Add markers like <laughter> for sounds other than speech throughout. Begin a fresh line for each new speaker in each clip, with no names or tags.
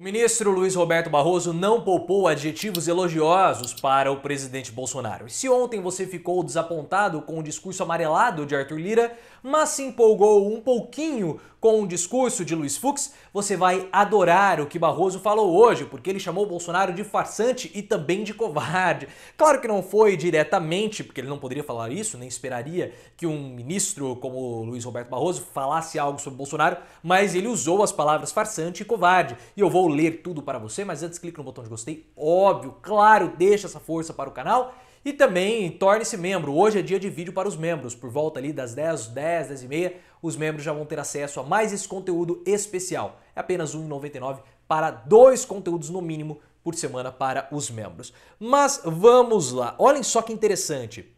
O ministro Luiz Roberto Barroso não poupou adjetivos elogiosos para o presidente Bolsonaro. E se ontem você ficou desapontado com o discurso amarelado de Arthur Lira, mas se empolgou um pouquinho com o discurso de Luiz Fux, você vai adorar o que Barroso falou hoje, porque ele chamou Bolsonaro de farsante e também de covarde. Claro que não foi diretamente, porque ele não poderia falar isso, nem esperaria que um ministro como Luiz Roberto Barroso falasse algo sobre Bolsonaro, mas ele usou as palavras farsante e covarde. E eu vou ler tudo para você, mas antes clique no botão de gostei, óbvio, claro, deixa essa força para o canal. E também torne-se membro. Hoje é dia de vídeo para os membros, por volta ali das 10, 10, 10 e meia os membros já vão ter acesso a mais esse conteúdo especial. É apenas R$ 1,99 para dois conteúdos no mínimo por semana para os membros. Mas vamos lá, olhem só que interessante.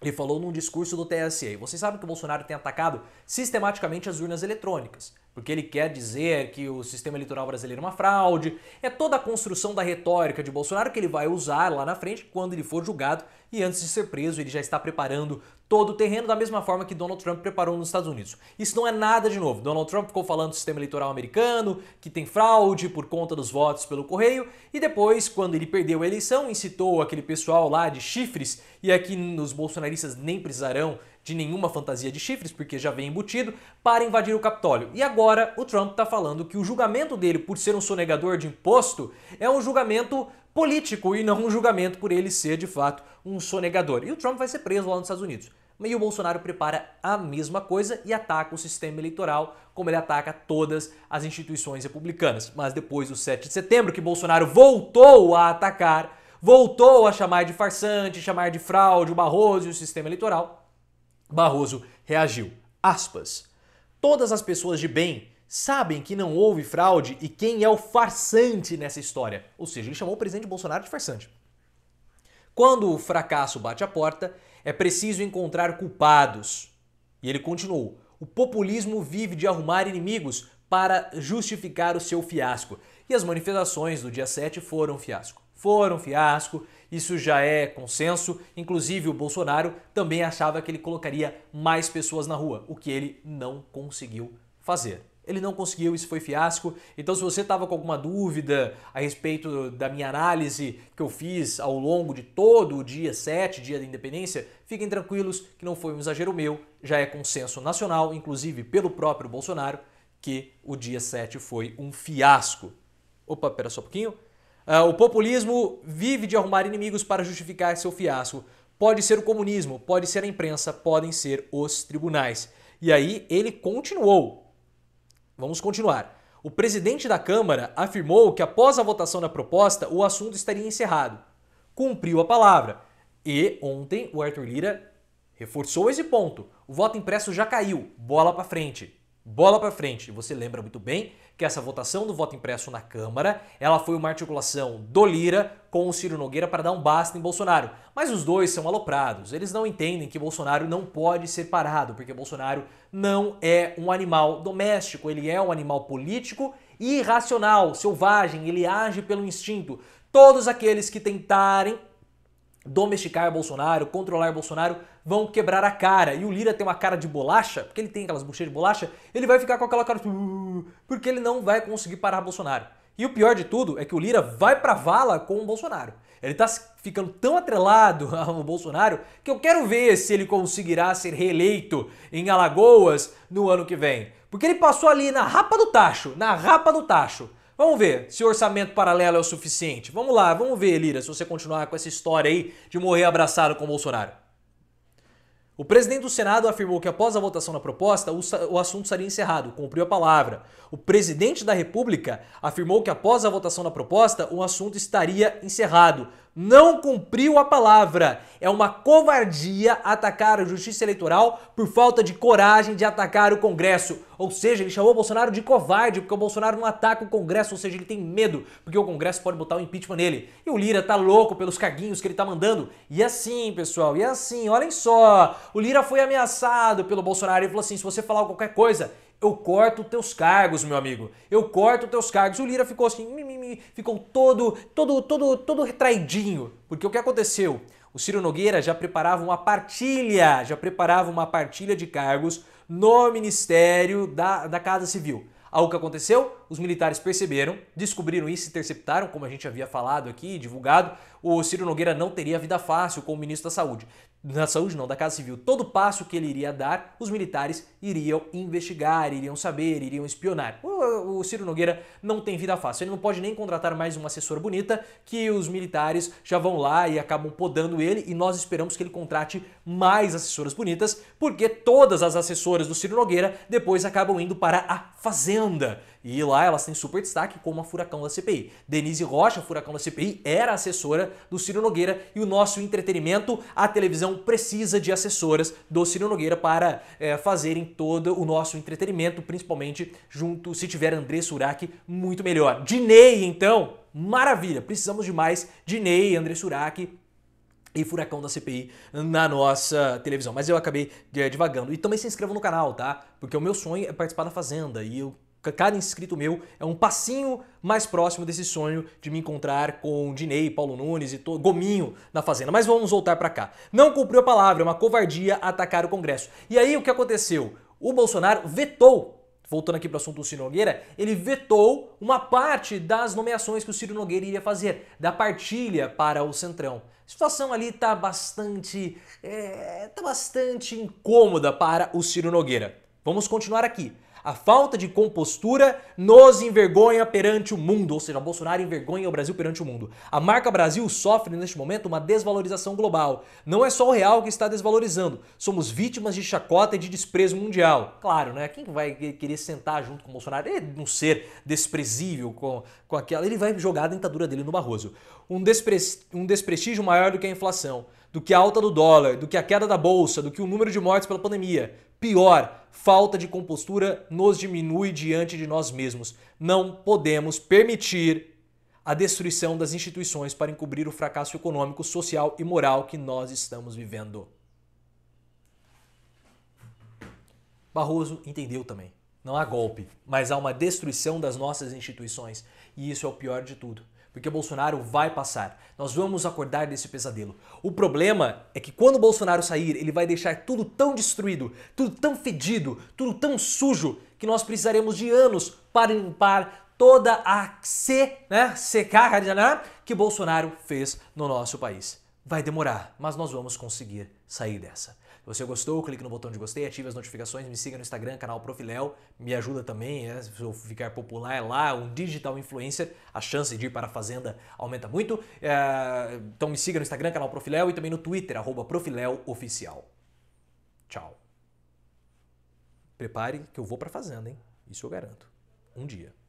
Ele falou num discurso do TSE. Vocês sabem que o Bolsonaro tem atacado sistematicamente as urnas eletrônicas. Porque ele quer dizer é que o sistema eleitoral brasileiro é uma fraude. É toda a construção da retórica de Bolsonaro que ele vai usar lá na frente quando ele for julgado e antes de ser preso, ele já está preparando todo o terreno da mesma forma que Donald Trump preparou nos Estados Unidos. Isso não é nada de novo. Donald Trump ficou falando do sistema eleitoral americano, que tem fraude por conta dos votos pelo correio, e depois, quando ele perdeu a eleição, incitou aquele pessoal lá de chifres, e aqui os bolsonaristas nem precisarão de nenhuma fantasia de chifres, porque já vem embutido, para invadir o Capitólio. E agora o Trump está falando que o julgamento dele por ser um sonegador de imposto é um julgamento político e não um julgamento por ele ser de fato um sonegador. E o Trump vai ser preso lá nos Estados Unidos. E o Bolsonaro prepara a mesma coisa e ataca o sistema eleitoral, como ele ataca todas as instituições republicanas. Mas depois do 7 de setembro, que Bolsonaro voltou a atacar, voltou a chamar de farsante, chamar de fraude o Barroso e o sistema eleitoral, Barroso reagiu. Aspas. Todas as pessoas de bem sabem que não houve fraude e quem é o farsante nessa história. Ou seja, ele chamou o presidente Bolsonaro de farsante. Quando o fracasso bate a porta, é preciso encontrar culpados. E ele continuou: o populismo vive de arrumar inimigos para justificar o seu fiasco. E as manifestações do dia 7 foram fiasco. Foram um fiasco, isso já é consenso. Inclusive, o Bolsonaro também achava que ele colocaria mais pessoas na rua, o que ele não conseguiu fazer. Ele não conseguiu, isso foi fiasco. Então, se você estava com alguma dúvida a respeito da minha análise que eu fiz ao longo de todo o dia 7, dia da independência, fiquem tranquilos que não foi um exagero meu, já é consenso nacional, inclusive pelo próprio Bolsonaro, que o dia 7 foi um fiasco. Opa, pera só um pouquinho. Ah, o populismo vive de arrumar inimigos para justificar seu fiasco. Pode ser o comunismo, pode ser a imprensa, podem ser os tribunais. E aí ele continuou. Vamos continuar. O presidente da Câmara afirmou que após a votação da proposta, o assunto estaria encerrado. Cumpriu a palavra. E ontem o Arthur Lira reforçou esse ponto. O voto impresso já caiu, bola para frente. Bola para frente. Você lembra muito bem que essa votação do voto impresso na Câmara, ela foi uma articulação do Lira com o Ciro Nogueira para dar um basta em Bolsonaro. Mas os dois são aloprados. Eles não entendem que Bolsonaro não pode ser parado, porque Bolsonaro não é um animal doméstico, ele é um animal político irracional, selvagem, ele age pelo instinto. Todos aqueles que tentarem domesticar Bolsonaro, controlar Bolsonaro, vão quebrar a cara. E o Lira tem uma cara de bolacha, porque ele tem aquelas bochechas de bolacha, ele vai ficar com aquela cara tipo, uh", porque ele não vai conseguir parar Bolsonaro. E o pior de tudo é que o Lira vai pra vala com o Bolsonaro. Ele tá ficando tão atrelado <laughs> ao Bolsonaro que eu quero ver se ele conseguirá ser reeleito em Alagoas no ano que vem. Porque ele passou ali na rapa do tacho, na rapa do tacho. Vamos ver se o orçamento paralelo é o suficiente. Vamos lá, vamos ver, Lira, se você continuar com essa história aí de morrer abraçado com Bolsonaro. O presidente do Senado afirmou que após a votação da proposta, o assunto seria encerrado, cumpriu a palavra. O presidente da República afirmou que após a votação da proposta, o assunto estaria encerrado, não cumpriu a palavra. É uma covardia atacar a justiça eleitoral por falta de coragem de atacar o Congresso. Ou seja, ele chamou o Bolsonaro de covarde, porque o Bolsonaro não ataca o Congresso, ou seja, ele tem medo, porque o Congresso pode botar um impeachment nele. E o Lira tá louco pelos caguinhos que ele tá mandando. E assim, pessoal, e assim, olhem só. O Lira foi ameaçado pelo Bolsonaro e falou assim: se você falar qualquer coisa, eu corto teus cargos, meu amigo. Eu corto teus cargos. O Lira ficou assim, ficou todo, todo, todo, todo retraidinho. Porque o que aconteceu? O Ciro Nogueira já preparava uma partilha, já preparava uma partilha de cargos no Ministério da, da Casa Civil. Algo que aconteceu, os militares perceberam, descobriram isso, interceptaram, como a gente havia falado aqui, divulgado. O Ciro Nogueira não teria vida fácil com o ministro da Saúde da saúde não, da Casa Civil, todo passo que ele iria dar, os militares iriam investigar, iriam saber, iriam espionar. O, o, Ciro Nogueira não tem vida fácil, ele não pode nem contratar mais uma assessora bonita que os militares já vão lá e acabam podando ele e nós esperamos que ele contrate mais assessoras bonitas, porque todas as assessoras do Ciro Nogueira depois acabam indo para a Fazenda. E lá elas têm super destaque como a furacão da CPI. Denise Rocha, furacão da CPI, era assessora do Ciro Nogueira e o nosso entretenimento, a televisão precisa de assessoras do Ciro Nogueira para é, fazerem todo o nosso entretenimento, principalmente junto, se tiver André Surak, muito melhor. Dinei, então, maravilha, precisamos de mais Dinei, André Surak, e furacão da CPI na nossa televisão. Mas eu acabei eh, devagando E também se inscreva no canal, tá? Porque o meu sonho é participar da Fazenda e eu cada inscrito meu é um passinho mais próximo desse sonho de me encontrar com Dinei, Paulo Nunes e todo, Gominho na Fazenda. Mas vamos voltar para cá. Não cumpriu a palavra, é uma covardia atacar o Congresso. E aí o que aconteceu? O Bolsonaro vetou voltando aqui para o assunto do Ciro Nogueira, ele vetou uma parte das nomeações que o Ciro Nogueira iria fazer, da partilha para o Centrão. A situação ali está bastante, é, tá bastante incômoda para o Ciro Nogueira. Vamos continuar aqui. A falta de compostura nos envergonha perante o mundo, ou seja, Bolsonaro envergonha o Brasil perante o mundo. A marca Brasil sofre neste momento uma desvalorização global. Não é só o real que está desvalorizando, somos vítimas de chacota e de desprezo mundial. Claro, né? Quem vai querer sentar junto com o Bolsonaro? É um ser desprezível com, com aquela. Ele vai jogar a dentadura dele no Barroso. Um, despre... um desprestígio maior do que a inflação do que a alta do dólar, do que a queda da bolsa, do que o número de mortes pela pandemia. Pior, falta de compostura nos diminui diante de nós mesmos. Não podemos permitir a destruição das instituições para encobrir o fracasso econômico, social e moral que nós estamos vivendo. Barroso entendeu também. Não há golpe, mas há uma destruição das nossas instituições. E isso é o pior de tudo porque Bolsonaro vai passar. Nós vamos acordar desse pesadelo. O problema é que quando Bolsonaro sair, ele vai deixar tudo tão destruído, tudo tão fedido, tudo tão sujo, que nós precisaremos de anos para limpar toda a se, né, secar né, que Bolsonaro fez no nosso país. Vai demorar, mas nós vamos conseguir sair dessa. Se você gostou, clique no botão de gostei, ative as notificações, me siga no Instagram, canal Profiléo, me ajuda também, é, se eu ficar popular é lá, um digital influencer, a chance de ir para a Fazenda aumenta muito. É, então me siga no Instagram, canal Profiléo e também no Twitter, arroba Oficial. Tchau. Prepare que eu vou para a Fazenda, hein? Isso eu garanto. Um dia.